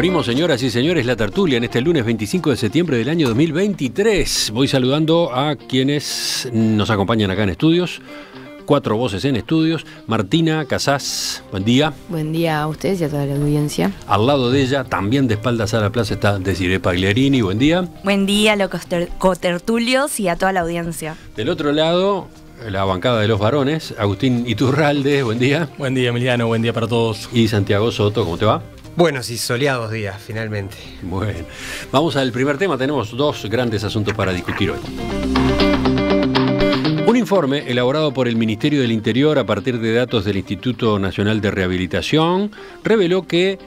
Abrimos, señoras y señores, la tertulia en este lunes 25 de septiembre del año 2023. Voy saludando a quienes nos acompañan acá en estudios. Cuatro voces en estudios. Martina Casas, buen día. Buen día a ustedes y a toda la audiencia. Al lado de ella, también de espaldas a la plaza, está Desiree Pagliarini, buen día. Buen día a los cotertulios y a toda la audiencia. Del otro lado, la bancada de los varones, Agustín Iturralde, buen día. Buen día, Emiliano, buen día para todos. Y Santiago Soto, ¿cómo te va? Buenos y soleados días, finalmente. Bueno, vamos al primer tema. Tenemos dos grandes asuntos para discutir hoy. Un informe elaborado por el Ministerio del Interior a partir de datos del Instituto Nacional de Rehabilitación reveló que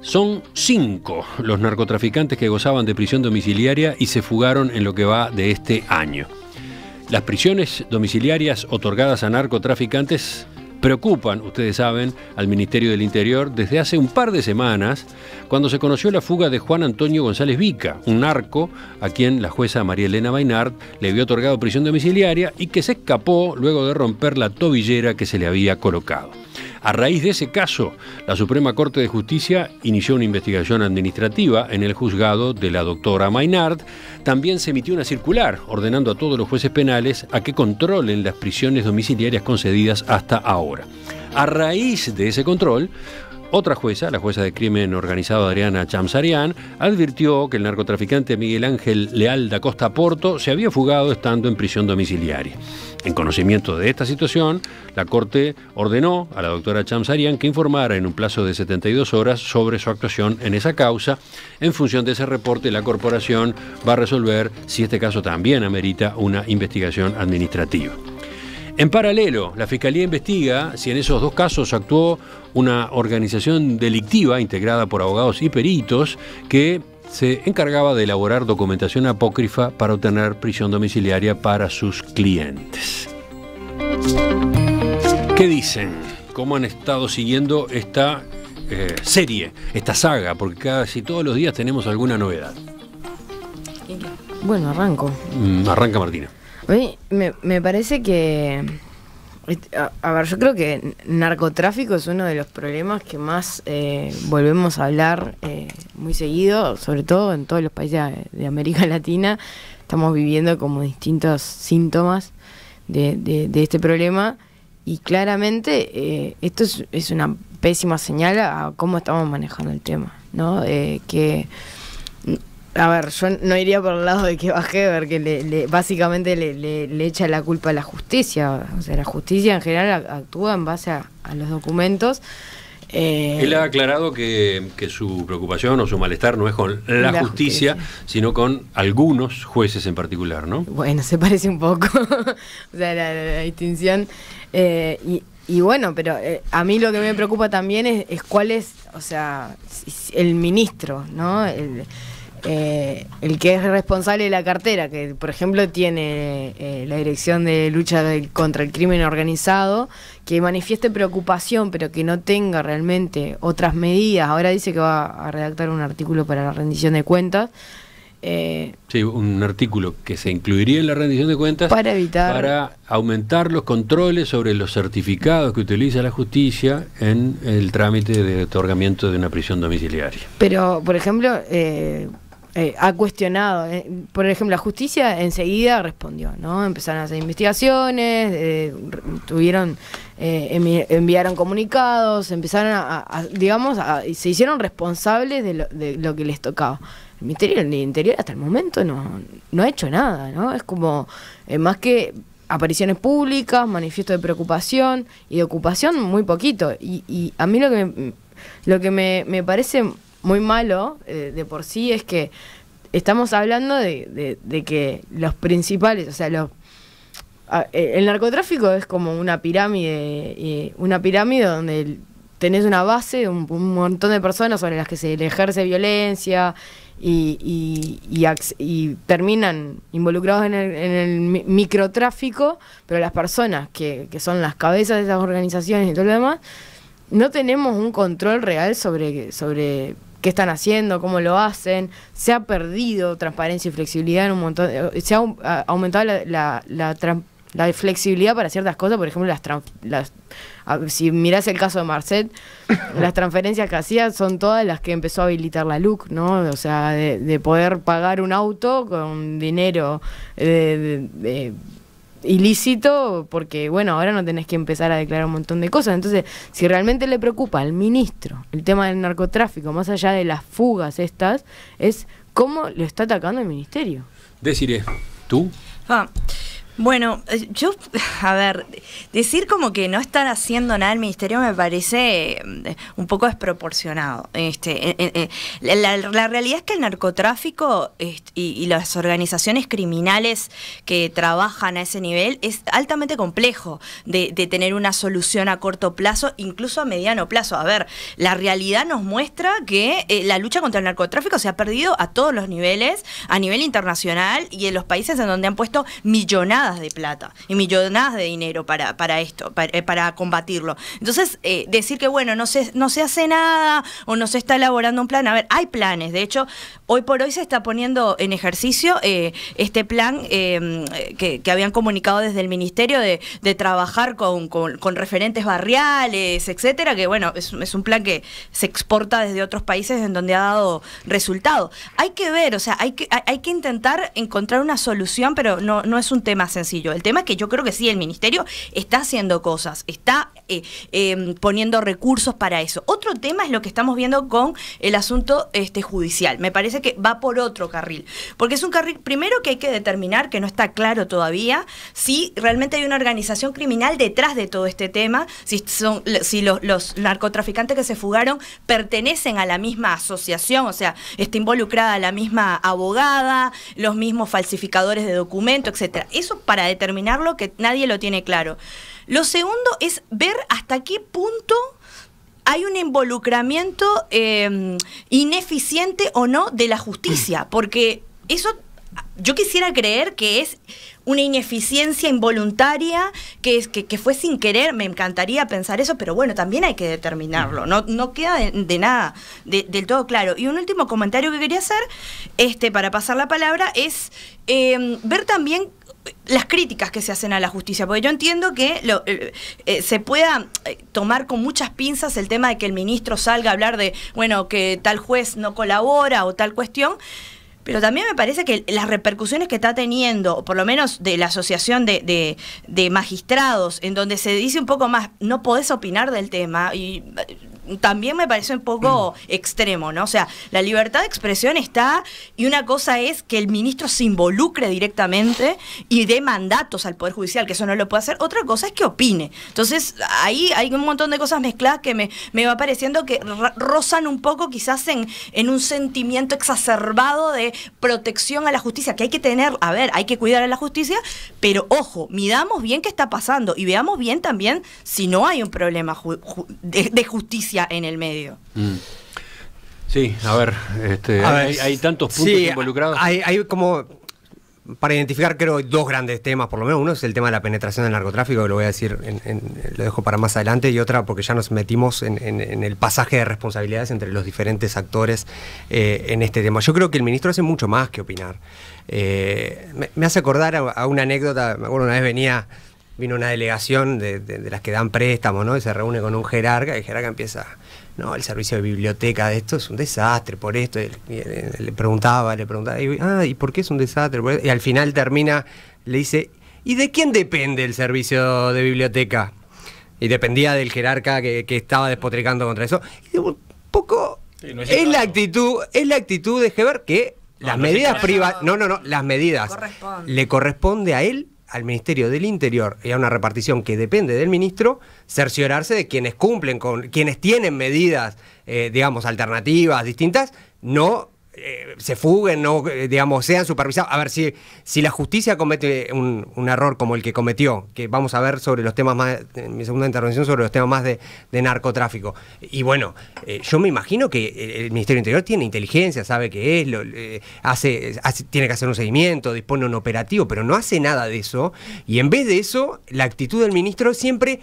son cinco los narcotraficantes que gozaban de prisión domiciliaria y se fugaron en lo que va de este año. Las prisiones domiciliarias otorgadas a narcotraficantes preocupan, ustedes saben, al Ministerio del Interior desde hace un par de semanas, cuando se conoció la fuga de Juan Antonio González Vica, un narco a quien la jueza María Elena Bainard le había otorgado prisión domiciliaria y que se escapó luego de romper la tobillera que se le había colocado. A raíz de ese caso, la Suprema Corte de Justicia inició una investigación administrativa en el juzgado de la doctora Maynard. También se emitió una circular ordenando a todos los jueces penales a que controlen las prisiones domiciliarias concedidas hasta ahora. A raíz de ese control, otra jueza, la jueza de crimen organizado Adriana Chamsarian, advirtió que el narcotraficante Miguel Ángel Leal da Costa Porto se había fugado estando en prisión domiciliaria. En conocimiento de esta situación, la Corte ordenó a la doctora Chamsarian que informara en un plazo de 72 horas sobre su actuación en esa causa. En función de ese reporte, la corporación va a resolver si este caso también amerita una investigación administrativa. En paralelo, la Fiscalía investiga si en esos dos casos actuó una organización delictiva integrada por abogados y peritos que se encargaba de elaborar documentación apócrifa para obtener prisión domiciliaria para sus clientes. ¿Qué dicen? ¿Cómo han estado siguiendo esta eh, serie, esta saga? Porque casi todos los días tenemos alguna novedad. Bueno, arranco. Mm, arranca Martina me, parece que... Este, a, ver, yo creo que narcotráfico es uno de los problemas que más eh, volvemos a hablar eh, muy seguido, sobre todo en todos los países de América Latina. Estamos viviendo como distintos síntomas de, de, este problema y claramente eh, esto es, una pésima señal a cómo estamos manejando el tema, ¿no? que a ver, yo no iría por el lado de que baje, que le, le, básicamente le, echa la culpa a la justicia. O sea, la justicia en general actúa en base a, los documentos. Eh, Él ha aclarado que, su preocupación o su malestar no es con la, justicia, sino con algunos jueces en particular, ¿no? Bueno, se parece un poco, o sea, la, distinción. Eh, y, bueno, pero eh, a mí lo que me preocupa también es, es cuál es, o sea, el ministro, ¿no? Eh, el que es responsable de la cartera, que por ejemplo tiene eh, la Dirección de Lucha contra el Crimen Organizado, que manifieste preocupación, pero que no tenga realmente otras medidas. Ahora dice que va a redactar un artículo para la rendición de cuentas. Eh, sí, un artículo que se incluiría en la rendición de cuentas para evitar para aumentar los controles sobre los certificados que utiliza la justicia en el trámite de otorgamiento de una prisión domiciliaria. Pero, por ejemplo, eh, ha cuestionado. Eh, por ejemplo, la justicia enseguida respondió, ¿no? Empezaron a hacer investigaciones, eh, tuvieron, enviaron comunicados, empezaron a, digamos, a, se hicieron responsables de lo, que les tocaba. El Ministerio del Interior hasta el momento no, no ha hecho nada, ¿no? Es como, más que apariciones públicas, manifiesto de preocupación y de ocupación, muy poquito. Y, a mí lo que lo que me, me parece muy malo eh, de por sí es que estamos hablando de, que los principales, o sea, los eh, el narcotráfico es como una pirámide, una pirámide donde tenés una base, un, un montón de personas sobre las que se le ejerce violencia y, terminan involucrados en el, microtráfico, pero las personas que, son las cabezas de esas organizaciones y todo lo demás, no tenemos un control real sobre qué están haciendo, cómo lo hacen. Se ha perdido transparencia y flexibilidad en un montón. Eh, se ha, aumentado la, flexibilidad para ciertas cosas, por ejemplo, las, si mirás el caso de Marcet, las transferencias que hacía son todas las que empezó a habilitar la LUC, ¿no? O sea, de, poder pagar un auto con dinero eh, de, ilícito porque, bueno, ahora no tenés que empezar a declarar un montón de cosas. Entonces, si realmente le preocupa al ministro el tema del narcotráfico, más allá de las fugas estas, es cómo lo está atacando el ministerio. Deciré, ¿tú? Ah, bueno, eh, yo, a ver, decir como que no están haciendo nada el ministerio me parece mm, un poco desproporcionado. Este, eh, eh, la, realidad es que el narcotráfico y, las organizaciones criminales que trabajan a ese nivel es altamente complejo de, tener una solución a corto plazo, incluso a mediano plazo. A ver, la realidad nos muestra que la lucha contra el narcotráfico se ha perdido a todos los niveles, a nivel internacional y en los países en donde han puesto millonadas de plata y millonadas de dinero para, para esto, eh, para, combatirlo. Entonces, eh, decir que, bueno, no se, no se hace nada o no se está elaborando un plan, a ver, hay planes. De hecho, hoy por hoy se está poniendo en ejercicio eh, este plan que, habían comunicado desde el Ministerio de, trabajar con, referentes barriales, etcétera, que, bueno, es, un plan que se exporta desde otros países en donde ha dado resultado. Hay que ver, o sea, hay que, hay que intentar encontrar una solución, pero no, no es un tema sencillo. El tema es que yo creo que sí, el ministerio está haciendo cosas, está eh, em, poniendo recursos para eso. Otro tema es lo que estamos viendo con el asunto este, judicial. Me parece que va por otro carril, porque es un carril primero que hay que determinar, que no está claro todavía, si realmente hay una organización criminal detrás de todo este tema, si, son, si los, narcotraficantes que se fugaron pertenecen a la misma asociación, o sea, está involucrada la misma abogada, los mismos falsificadores de documentos, etcétera. Eso para determinarlo que nadie lo tiene claro. Lo segundo es ver hasta qué punto hay un involucramiento em, ineficiente o no de la justicia, mm. porque eso yo quisiera creer que es una ineficiencia involuntaria, que, es, que, fue sin querer, me encantaría pensar eso, pero bueno, también hay que determinarlo, mm. no, no queda de, nada del todo claro. Y un último comentario que quería hacer, este, para pasar la palabra, es em, ver también las críticas que se hacen a la justicia, porque yo entiendo que lo, eh, eh, se pueda eh, tomar con muchas pinzas el tema de que el ministro salga a hablar de, bueno, que tal juez no colabora o tal cuestión, pero también me parece que las repercusiones que está teniendo, por lo menos de la asociación de, magistrados, en donde se dice un poco más, no podés opinar del tema, y eh, también me parece un poco extremo, ¿no? O sea, la libertad de expresión está y una cosa es que el ministro se involucre directamente y dé mandatos al Poder Judicial, que eso no lo puede hacer. Otra cosa es que opine. Entonces, ahí hay un montón de cosas mezcladas que me, me va pareciendo que rozan un poco quizás en, en un sentimiento exacerbado de protección a la justicia, que hay que tener, a ver, hay que cuidar a la justicia, pero ojo, midamos bien qué está pasando y veamos bien también si no hay un problema de, justicia en el medio. Mm. Sí, a ver, este, hay, tantos puntos involucrados. Hay, hay como para identificar creo hay dos grandes temas, por lo menos uno es el tema de la penetración del narcotráfico, que lo voy a decir, en, eh, lo dejo para más adelante, y otra porque ya nos metimos en, el pasaje de responsabilidades entre los diferentes actores eh, en este tema. Yo creo que el ministro hace mucho más que opinar. Eh, me, hace acordar a, a una anécdota, bueno, una vez venía vino una delegación de, las que dan préstamos, ¿no? Y se reúne con un jerarca, y el jerarca empieza, no, el servicio de biblioteca de esto es un desastre, por esto, le preguntaba, le preguntaba, y, ah, ¿y por qué es un desastre? Y al final termina, le dice, ¿y de quién depende el servicio de biblioteca? Y dependía del jerarca que, estaba despotricando contra eso. Y un poco es, la actitud, es la actitud de Heber que las medidas privadas, no, no, no, las medidas le corresponde a él al Ministerio del Interior y a una repartición que depende del ministro, cerciorarse de quienes cumplen con, quienes tienen medidas, eh, digamos, alternativas, distintas, no eh, se fuguen, no, eh, digamos, sean supervisados. A ver, si, si la justicia comete un, error como el que cometió, que vamos a ver sobre los temas más, en mi segunda intervención sobre los temas más de, narcotráfico. Y bueno, eh, yo me imagino que el Ministerio Interior tiene inteligencia, sabe qué es, tiene que hacer un seguimiento, dispone un operativo, pero no hace nada de eso. Y en vez de eso, la actitud del ministro siempre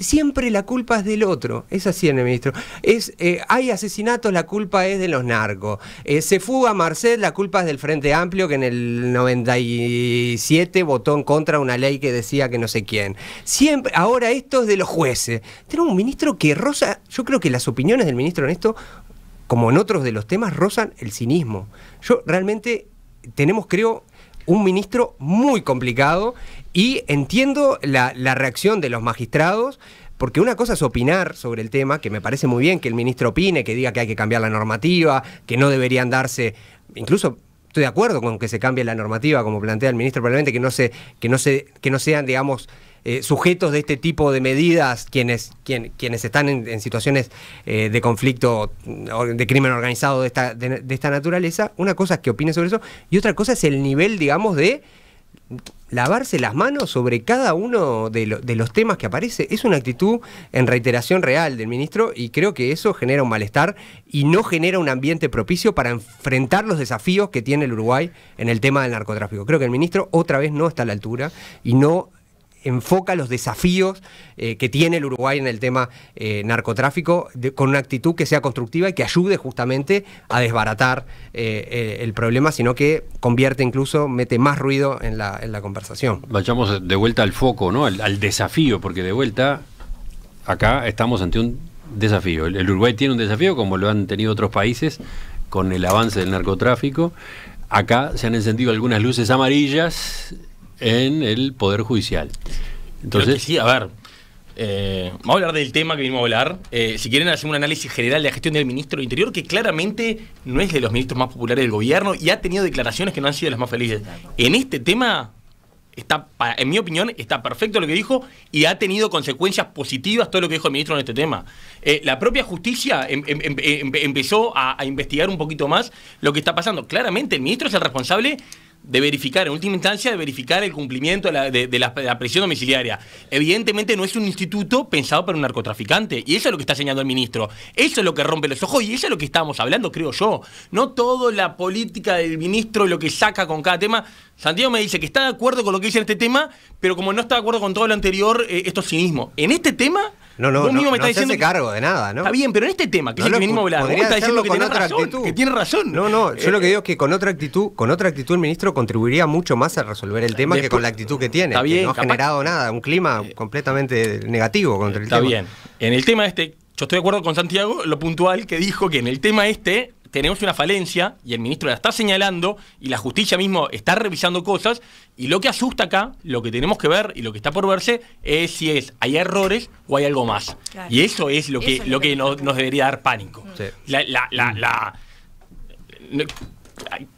siempre la culpa es del otro. Es así en el ministro. Es, eh, hay asesinatos, la culpa es de los narcos. Eh, se fuga Marcel, la culpa es del Frente Amplio que en el 97 votó en contra una ley que decía que no sé quién. Siempre, ahora esto es de los jueces. Tenemos un ministro que rosa, yo creo que las opiniones del ministro en esto, como en otros de los temas, rozan el cinismo. Yo realmente tenemos, creo, un ministro muy complicado y entiendo la, reacción de los magistrados. Porque una cosa es opinar sobre el tema, que me parece muy bien que el ministro opine, que diga que hay que cambiar la normativa, que no deberían darse, incluso estoy de acuerdo con que se cambie la normativa como plantea el ministro probablemente que no se que no se que no sean digamos eh, sujetos de este tipo de medidas quienes, quienes están en, situaciones eh, de conflicto, de crimen organizado de esta, de, esta naturaleza. Una cosa es que opine sobre eso y otra cosa es el nivel, digamos, de lavarse las manos sobre cada uno de, de, los temas que aparece. Es una actitud en reiteración real del ministro y creo que eso genera un malestar y no genera un ambiente propicio para enfrentar los desafíos que tiene el Uruguay en el tema del narcotráfico. Creo que el ministro otra vez no está a la altura y no enfoca los desafíos eh, que tiene el Uruguay en el tema eh, narcotráfico con una actitud que sea constructiva y que ayude justamente a desbaratar eh, el problema, sino que convierte incluso, mete más ruido en la, conversación. Vayamos de vuelta al foco, ¿no? Al, desafío, porque de vuelta acá estamos ante un desafío. el Uruguay tiene un desafío como lo han tenido otros países con el avance del narcotráfico. Acá se han encendido algunas luces amarillas en el Poder Judicial. Entonces, sí, a ver, eh, vamos a hablar del tema que vinimos a hablar. Eh, si quieren, hacer un análisis general de la gestión del ministro del Interior, que claramente no es de los ministros más populares del gobierno y ha tenido declaraciones que no han sido las más felices. En este tema, está en mi opinión, está perfecto lo que dijo y ha tenido consecuencias positivas todo lo que dijo el ministro en este tema. Eh, la propia justicia em, em, em, empezó a investigar un poquito más lo que está pasando. Claramente, el ministro es el responsable de verificar, en última instancia, de verificar el cumplimiento de la, presión domiciliaria. Evidentemente no es un instituto pensado para un narcotraficante. Y eso es lo que está señalando el ministro. Eso es lo que rompe los ojos y eso es lo que estamos hablando, creo yo. No toda la política del ministro, lo que saca con cada tema. Santiago me dice que está de acuerdo con lo que dice en este tema, pero como no está de acuerdo con todo lo anterior, eh, esto es cinismo. En este tema no, no, no, se hace cargo de nada, ¿no? Está bien, pero en este tema, que es el que venimos vos estás diciendo que tiene razón, que tiene razón. No, no, yo lo que eh, digo eh. es que con otra actitud, con otra actitud el ministro contribuiría mucho más a resolver el tema que con la actitud que tiene. no ha generado nada, un clima eh, completamente negativo contra el tema. Está bien. En el tema este, yo estoy de acuerdo con Santiago, lo puntual que dijo que en el tema este tenemos una falencia y el ministro la está señalando y la justicia mismo está revisando cosas y lo que asusta acá, lo que tenemos que ver y lo que está por verse es si es hay errores o hay algo más. Y eso es lo que, lo que, nos, debería dar pánico. La, mm.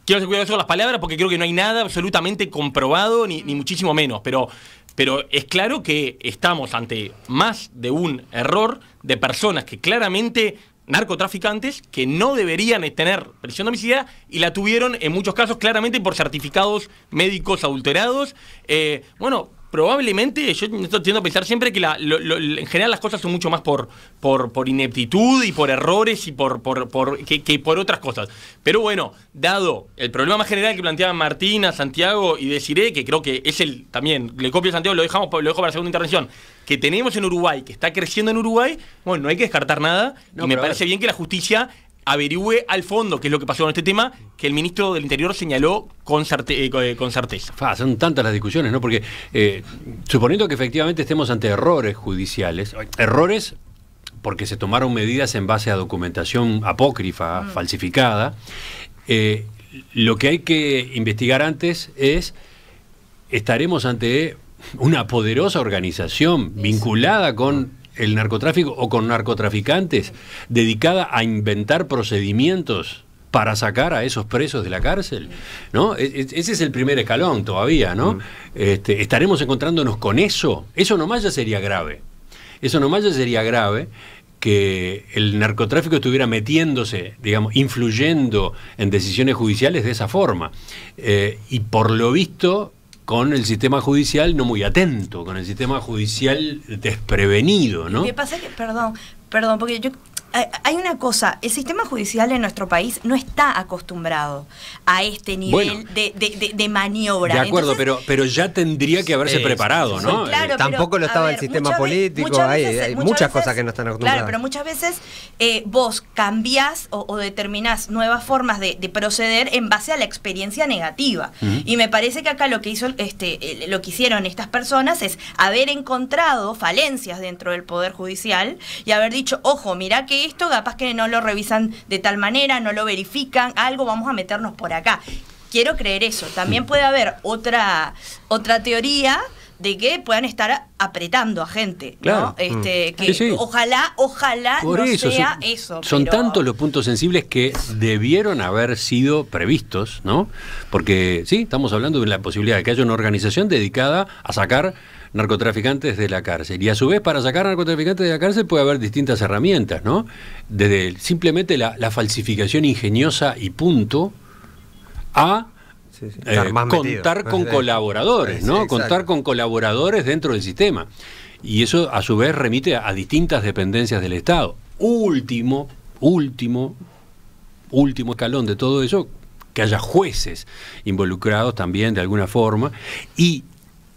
quiero ser cuidadoso con las palabras porque creo que no hay nada absolutamente comprobado ni, muchísimo menos, pero pero es claro que estamos ante más de un error de personas que claramente narcotraficantes que no deberían tener prisión homicidio y la tuvieron en muchos casos claramente por certificados médicos adulterados. Eh, bueno, probablemente, yo entiendo a pensar siempre que en general las cosas son mucho más por, por, por ineptitud y por errores y por, por, que, por otras cosas. Pero bueno, dado el problema más general que planteaban Martina, Santiago y Desiré, que creo que es el también, le copio a Santiago, lo dejamos lo dejo para la segunda intervención, que tenemos en Uruguay, que está creciendo en Uruguay, bueno, no hay que descartar nada. y me parece bien que la justicia averigüe al fondo qué es lo que pasó con este tema, que el ministro del Interior señaló con, eh, certeza. son tantas las discusiones, ¿no? Porque eh, suponiendo que efectivamente estemos ante errores judiciales, errores porque se tomaron medidas en base a documentación apócrifa, mm. falsificada, eh, lo que hay que investigar antes es, estaremos ante una poderosa organización vinculada con el narcotráfico o con narcotraficantes, dedicada a inventar procedimientos para sacar a esos presos de la cárcel, ¿no? E-, e-, ese es el primer escalón todavía, ¿no? Mm. Este, estaremos encontrándonos con eso, eso nomás ya sería grave, eso nomás ya sería grave que el narcotráfico estuviera metiéndose, digamos, influyendo en decisiones judiciales de esa forma. Eh, y por lo visto, con el sistema judicial no muy atento, con el sistema judicial desprevenido, ¿no? Lo pasa que, perdón, perdón, porque yo hay una cosa, el sistema judicial en nuestro país no está acostumbrado a este nivel de, maniobra. De acuerdo, pero, pero ya tendría que haberse preparado, ¿no? Eh, tampoco lo estaba el sistema político, hay, muchas, cosas que no están acostumbradas. Claro, pero muchas veces eh, vos cambiás o, determinás nuevas formas de, proceder en base a la experiencia negativa. Y me parece que acá lo que hizo este, lo que hicieron estas personas es haber encontrado falencias dentro del poder judicial y haber dicho, ojo, mira que esto capaz que no lo revisan de tal manera, no lo verifican, algo vamos a meternos por acá. Quiero creer eso. También mm. puede haber otra, otra teoría de que puedan estar apretando a gente, ¿no? Mm. Este, que ojalá, ojalá no sea eso. Son tantos los puntos sensibles que debieron haber sido previstos, ¿no? Porque sí, estamos hablando de la posibilidad de que haya una organización dedicada a sacar narcotraficantes de la cárcel. Y a su vez, para sacar narcotraficantes de la cárcel puede haber distintas herramientas, ¿no? Desde simplemente la, falsificación ingeniosa y punto a eh, contar con colaboradores, ¿no? contar con colaboradores dentro del sistema. Y eso a su vez remite a, a, distintas dependencias del Estado. Último, último, último escalón de todo eso, que haya jueces involucrados también de alguna forma y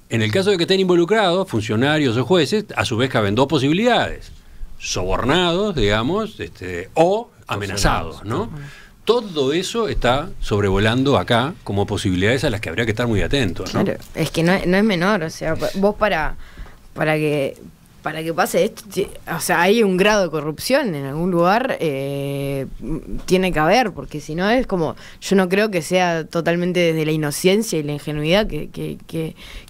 en el caso de que estén involucrados funcionarios o jueces, a su vez caben dos posibilidades: sobornados, digamos, este, o amenazados, ¿no? Todo eso está sobrevolando acá como posibilidades a las que habría que estar muy atentos. ¿no? Claro, es que no, es menor, o sea, vos para para que para que pase esto, o sea, hay un grado de corrupción en algún lugar, eh, tiene que haber, porque si no es como, yo no creo que sea totalmente desde la inocencia y la ingenuidad que, que,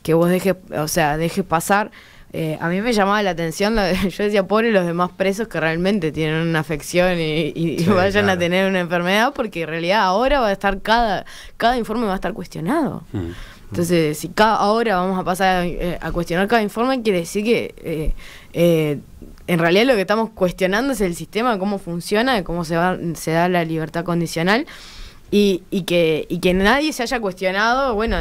que, vos o sea, dejes pasar. Eh, a mí me llamaba la atención, yo decía, pobre los demás presos que realmente tienen una afección y, vayan a tener una enfermedad, porque en realidad ahora va a estar cada, cada informe va a estar cuestionado. Mm, mm. Entonces, si ahora vamos a pasar eh, a cuestionar cada informe, quiere decir que eh, en realidad lo que estamos cuestionando es el sistema, cómo funciona, cómo se, va, se da la libertad condicional y, que, y que nadie se haya cuestionado, bueno,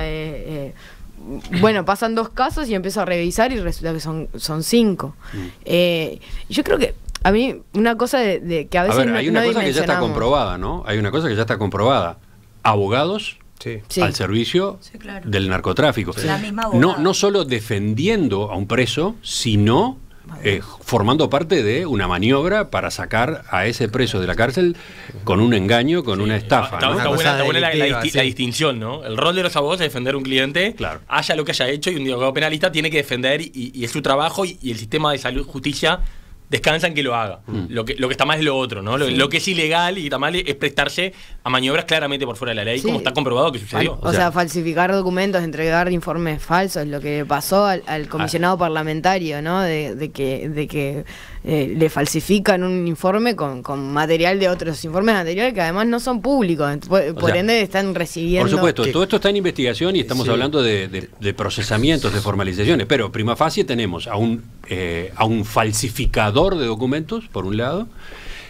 bueno, pasan dos casos y empiezo a revisar y resulta que son, son cinco. Mm. Eh, yo creo que a mí una cosa de, que a veces... hay una cosa que ya está comprobada, ¿no? Hay una cosa que ya está comprobada. Abogados al servicio del narcotráfico. No, no solo defendiendo a un preso, sino eh, formando parte de una maniobra para sacar a ese preso de la cárcel con un engaño, con una estafa. Está, la, distinción, ¿no? El rol de los abogados es defender a un cliente, haya lo que haya hecho, y un abogado penalista tiene que defender, y, es su trabajo, y, el sistema de salud, justicia descansan que lo haga. Mm. Lo, que, lo que está mal es lo otro, ¿no? Lo, que es ilegal y está mal es prestarse a maniobras claramente por fuera de la ley, como está comprobado que sucedió. o, sea, falsificar documentos, entregar informes falsos, lo que pasó al, comisionado ah. parlamentario, ¿no? De, de que, de que eh, le falsifican un informe con, material de otros informes anteriores que además no son públicos, por, ende están recibiendo... Por supuesto, todo esto está en investigación y estamos hablando de, procesamientos, de formalizaciones, pero prima facie tenemos a un, eh, a un falsificador de documentos, por un lado,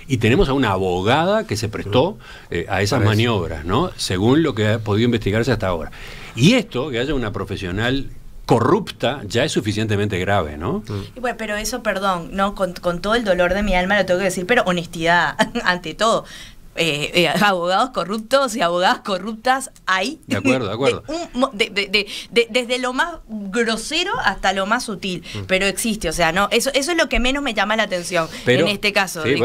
y tenemos a una abogada que se prestó eh, a esas maniobras, ¿no? Según lo que ha podido investigarse hasta ahora. Y esto, que haya una profesional corrupta ya es suficientemente grave, ¿no? bueno, pero eso, perdón, no con, todo el dolor de mi alma lo tengo que decir, pero honestidad ante todo. Eh, eh, abogados corruptos y abogadas corruptas hay. De acuerdo, de acuerdo. desde lo más grosero hasta lo más sutil, mm. pero existe, o sea, no eso, eso es lo que menos me llama la atención en este caso. Sí,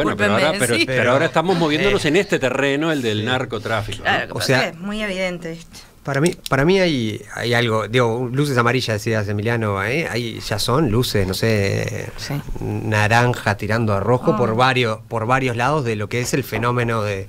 pero, ahora, estamos moviéndonos en este terreno, el del narcotráfico. Claro, o sea, es muy evidente esto. Para mí, para mí hay, hay algo, digo, luces amarillas, decías Emiliano, ¿eh? ya son luces, no sé, naranja tirando a rojo por, ah. varios, por varios lados de lo que es el fenómeno de,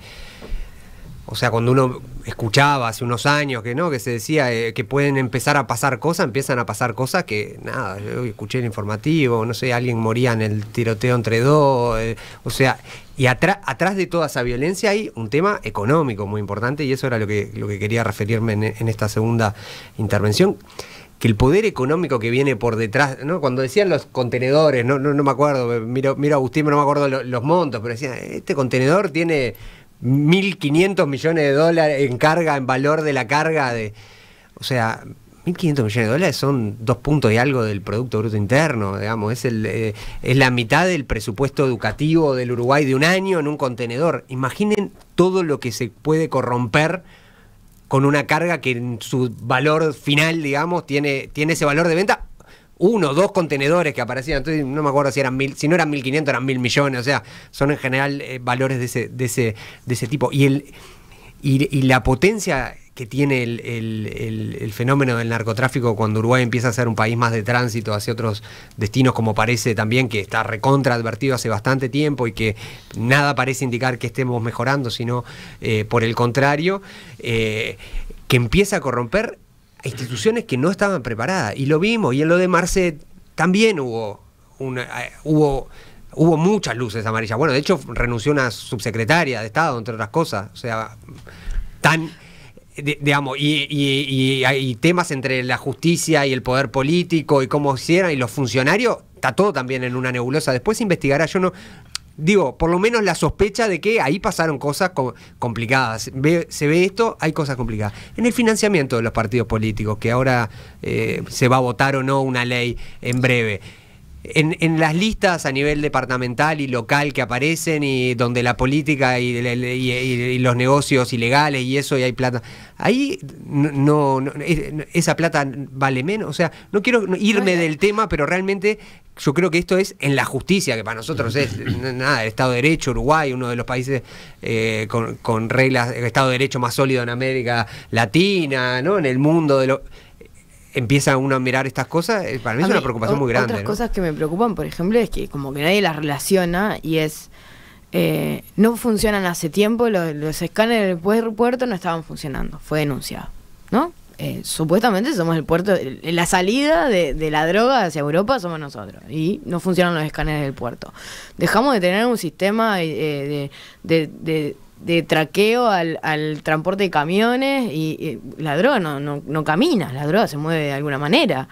o sea, cuando uno escuchaba hace unos años que no, que se decía eh, que pueden empezar a pasar cosas, empiezan a pasar cosas que nada, yo escuché el informativo, no sé, alguien moría en el tiroteo entre dos, eh, o sea, y atrás, de toda esa violencia hay un tema económico muy importante y eso era lo que, lo que quería referirme en, esta segunda intervención que el poder económico que viene por detrás, ¿no? Cuando decían los contenedores, no, no, me acuerdo, miro, miro a Agustín, no me acuerdo los montos, pero decían, este contenedor tiene 1.500 millones de dólares en carga, en valor de la carga de... O sea, 1.500 millones de dólares son dos puntos y algo del Producto Bruto Interno, digamos, es, el, eh, es la mitad del presupuesto educativo del Uruguay de un año en un contenedor. Imaginen todo lo que se puede corromper con una carga que en su valor final, digamos, tiene, tiene ese valor de venta uno, dos contenedores que aparecían, entonces no me acuerdo si eran mil, si no eran mil quinientos, eran mil millones, o sea, son en general eh, valores de ese, de ese, tipo. Y, el, y, la potencia que tiene el, fenómeno del narcotráfico cuando Uruguay empieza a ser un país más de tránsito hacia otros destinos, como parece también que está recontra advertido hace bastante tiempo y que nada parece indicar que estemos mejorando, sino eh, por el contrario, eh, que empieza a corromper instituciones que no estaban preparadas. Y lo vimos, y en lo de Marce también hubo, eh, hubo, hubo muchas luces amarillas. Bueno, de hecho renunció una subsecretaria de Estado, entre otras cosas. O sea, tan... digamos, y, y, temas entre la justicia y el poder político y cómo hicieran y los funcionarios, está todo también en una nebulosa. Después se investigará, yo no, digo, por lo menos la sospecha de que ahí pasaron cosas complicadas. se ve esto, hay cosas complicadas. En el financiamiento de los partidos políticos, que ahora eh, se va a votar o no una ley en breve en, en, las listas a nivel departamental y local que aparecen y donde la política y, los negocios ilegales y eso y hay plata, ahí no, esa plata vale menos. O sea, no quiero irme del tema, pero realmente yo creo que esto es en la justicia, que para nosotros es nada, el Estado de Derecho, Uruguay, uno de los países eh, con, reglas, el Estado de Derecho más sólido en América Latina, ¿no? En el mundo de los empieza uno a mirar estas cosas, eh, para mí es una preocupación muy grande. Otras cosas que me preocupan, por ejemplo, es que como que nadie las relaciona y es... Eh, no funcionan hace tiempo, los, escáneres del puerto no estaban funcionando, fue denunciado, ¿no? Eh, supuestamente somos el puerto, la salida de, la droga hacia Europa somos nosotros y no funcionan los escáneres del puerto. Dejamos de tener un sistema de de traqueo al, al transporte de camiones y, la no, no, camina, la droga se mueve de alguna manera.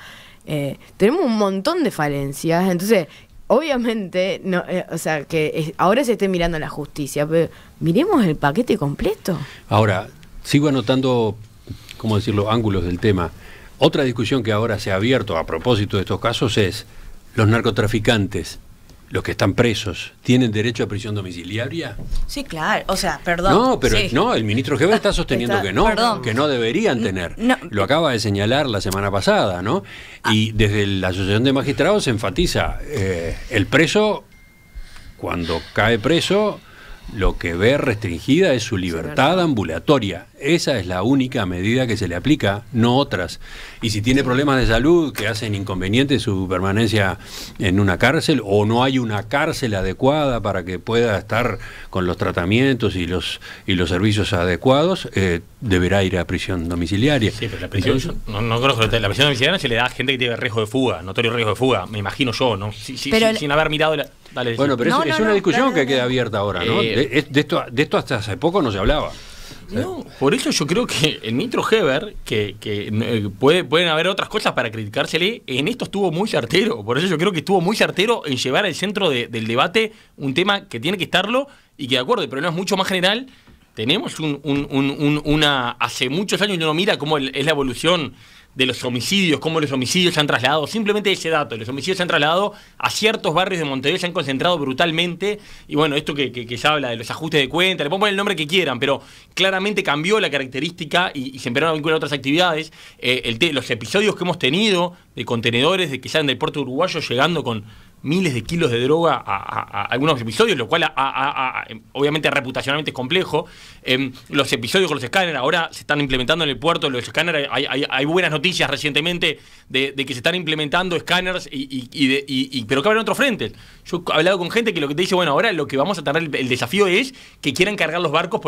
Eh, tenemos un montón de falencias, entonces obviamente, eh, o sea, que ahora se esté mirando la justicia, pero miremos el paquete completo. Ahora, sigo anotando, ¿cómo decirlo?, ángulos del tema. Otra discusión que ahora se ha abierto a propósito de estos casos es los narcotraficantes los que están presos tienen derecho a prisión domiciliaria? Sí, claro, o sea, perdón. No, pero no, el ministro Heber está sosteniendo que no, que no deberían tener. Lo acaba de señalar la semana pasada, ¿no? Ah. Y desde la Asociación de Magistrados se enfatiza, eh, el preso, cuando cae preso, lo que ve restringida es su libertad ambulatoria. Esa es la única medida que se le aplica, no otras. Y si tiene problemas de salud que hacen inconveniente su permanencia en una cárcel o no hay una cárcel adecuada para que pueda estar con los tratamientos y los, y los servicios adecuados, eh, deberá ir a prisión domiciliaria. Sí, pero la prisión, no, la prisión domiciliaria se le da a gente que tiene riesgo de fuga, notorio riesgo de fuga, me imagino yo, ¿no? sin haber mirado... La bueno, pero es, una discusión que queda abierta ahora, ¿no? Eh. de, esto, de esto hasta hace poco no se hablaba. No, por eso yo creo que el ministro Heber, que, eh, pueden haber otras cosas para criticársele, en esto estuvo muy certero. Por eso yo creo que estuvo muy certero en llevar al centro del debate un tema que tiene que estarlo y que, de acuerdo, pero no es mucho más general. Tenemos una. Hace muchos años uno mira cómo es la evolución de los homicidios, cómo los homicidios se han trasladado, simplemente ese dato, los homicidios se han trasladado a ciertos barrios de Montevideo, se han concentrado brutalmente, y bueno, esto que, se habla de los ajustes de cuenta, le pueden el nombre que quieran, pero claramente cambió la característica y, se empezaron a vincular otras actividades, eh, los episodios que hemos tenido de contenedores de que salen del puerto uruguayo llegando con miles de kilos de droga a, algunos episodios, lo cual em, obviamente reputacionalmente es complejo. Em, los episodios con los escáneres ahora se están implementando en el puerto, los escáneres, hay, buenas noticias recientemente de, que se están implementando escáneres, y, pero que en otros frentes. Yo he hablado con gente que lo que te dice, bueno, ahora lo que vamos a tener, el, desafío es que quieran cargar los barcos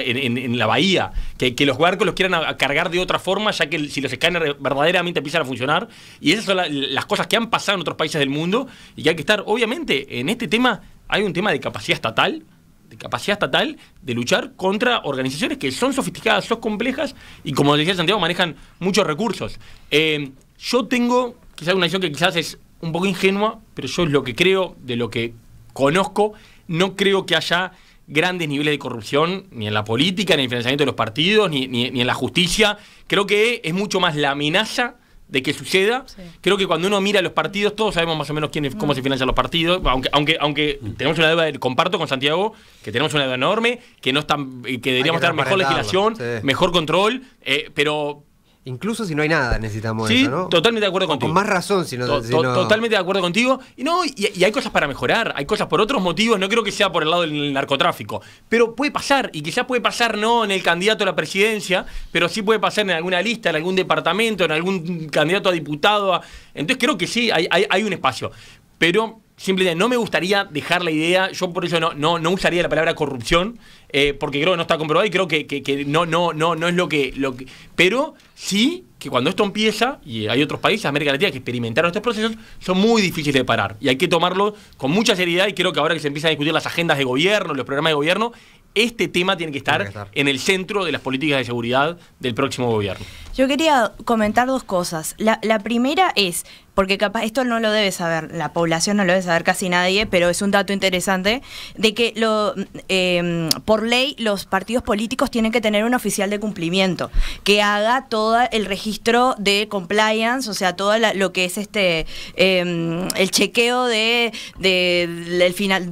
en, la bahía, que, que, los barcos los quieran cargar de otra forma, ya que si los escáneres verdaderamente empiezan a funcionar, y esas son las cosas que han pasado en otros países del mundo y que hay que estar, obviamente, en este tema hay un tema de capacidad estatal, de capacidad estatal de luchar contra organizaciones que son sofisticadas, son complejas y como decía Santiago, manejan muchos recursos. Eh, yo tengo quizás una visión que quizás es un poco ingenua, pero yo es lo que creo, de lo que conozco, no creo que haya grandes niveles de corrupción, ni en la política, ni en el financiamiento de los partidos, ni, ni, ni en la justicia. Creo que es mucho más la amenaza de que suceda. Creo que cuando uno mira los partidos, todos sabemos más o menos quién, cómo mm. se financian los partidos, aunque, aunque, aunque mm. tenemos una deuda, comparto con Santiago, que tenemos una deuda enorme, que no están, que deberíamos tener mejor legislación, mejor control, eh, pero Incluso si no hay nada, necesitamos eso, ¿no? Totalmente de acuerdo contigo. Con más razón, si no. Totalmente de acuerdo contigo. Y no, hay cosas para mejorar, hay cosas por otros motivos, no creo que sea por el lado del narcotráfico. Pero puede pasar, y quizás puede pasar no en el candidato a la presidencia, pero sí puede pasar en alguna lista, en algún departamento, en algún candidato a diputado. Entonces creo que sí, hay, hay, hay un espacio. Pero simplemente no me gustaría dejar la idea, yo por eso no, no, usaría la palabra corrupción, eh, porque creo que no está comprobada y creo que, no, no, no, no es lo que, lo Pero sí que cuando esto empieza, y hay otros países, América Latina, que experimentaron estos procesos, son muy difíciles de parar. Y hay que tomarlo con mucha seriedad y creo que ahora que se empiezan a discutir las agendas de gobierno, los programas de gobierno, este tema tiene que estar. en el centro de las políticas de seguridad del próximo gobierno. Yo quería comentar dos cosas. La, primera es, porque capaz esto no lo debe saber, la población no lo debe saber casi nadie, pero es un dato interesante, de que lo, em, por ley los partidos políticos tienen que tener un oficial de cumplimiento que haga todo el registro de compliance, o sea, todo lo que es este em, el chequeo de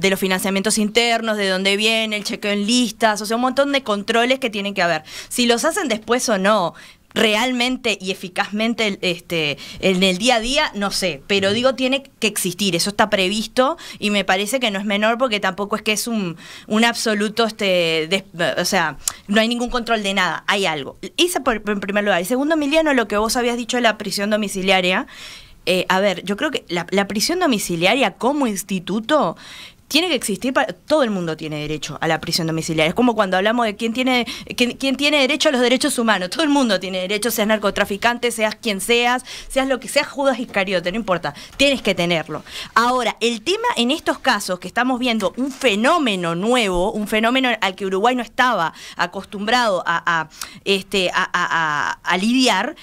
los financiamientos internos, de dónde viene, el chequeo en listas, o sea, un montón de controles que tienen que haber. Si los hacen después o no, realmente y eficazmente este, en el día a día, no sé, pero digo, tiene que existir, eso está previsto y me parece que no es menor porque tampoco es que es un, un absoluto, este, o sea, no hay ningún control de nada, hay algo. eso en primer lugar. Y segundo, Emiliano, lo que vos habías dicho de la prisión domiciliaria, eh, a ver, yo creo que la prisión domiciliaria como instituto tiene que existir para, todo el mundo tiene derecho a la prisión domiciliaria. Es como cuando hablamos de quién tiene quién, tiene derecho a los derechos humanos. Todo el mundo tiene derecho, seas narcotraficante, seas quien seas, seas lo que seas Judas Iscariote, no importa. Tienes que tenerlo. Ahora, el tema en estos casos que estamos viendo un fenómeno nuevo, un fenómeno al que Uruguay no estaba acostumbrado a, este a, a, a lidiar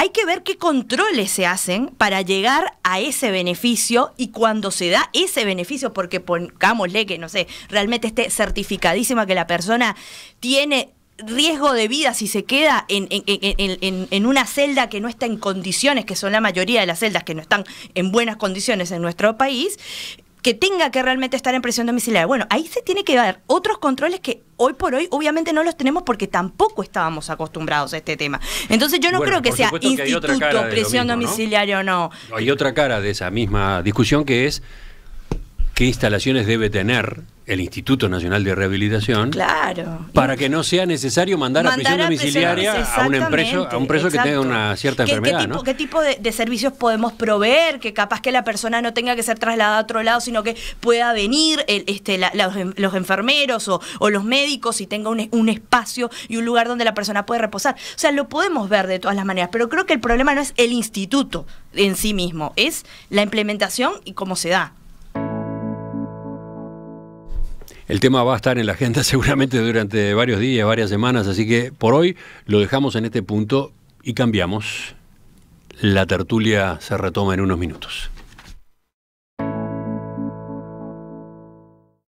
hay que ver qué controles se hacen para llegar a ese beneficio y cuando se da ese beneficio, porque pongámosle que, no sé, realmente esté certificadísima que la persona tiene riesgo de vida si se queda en, en, una celda que no está en condiciones, que son la mayoría de las celdas que no están en buenas condiciones en nuestro país, que tenga que realmente estar en prisión domiciliaria. Bueno, ahí se tiene que dar otros controles que hoy por hoy obviamente no los tenemos porque tampoco estábamos acostumbrados a este tema. Entonces yo no creo que sea instituto, prisión domiciliaria o no. Hay otra cara de esa misma discusión que es qué instalaciones debe tener el Instituto Nacional de Rehabilitación claro. para que no sea necesario mandar, a prisión domiciliaria a, un, preso, a un preso que tenga una cierta enfermedad. ¿Qué tipo, de, servicios podemos proveer? Que capaz que la persona no tenga que ser trasladada a otro lado, sino que pueda venir este, los, enfermeros o, los médicos y tenga un, espacio y un lugar donde la persona puede reposar. O sea, lo podemos ver de todas las maneras, pero creo que el problema no es el instituto en sí mismo, es la implementación y cómo se da. El tema va a estar en la agenda seguramente durante varios días, varias semanas, así que por hoy lo dejamos en este punto y cambiamos. La tertulia se retoma en unos minutos.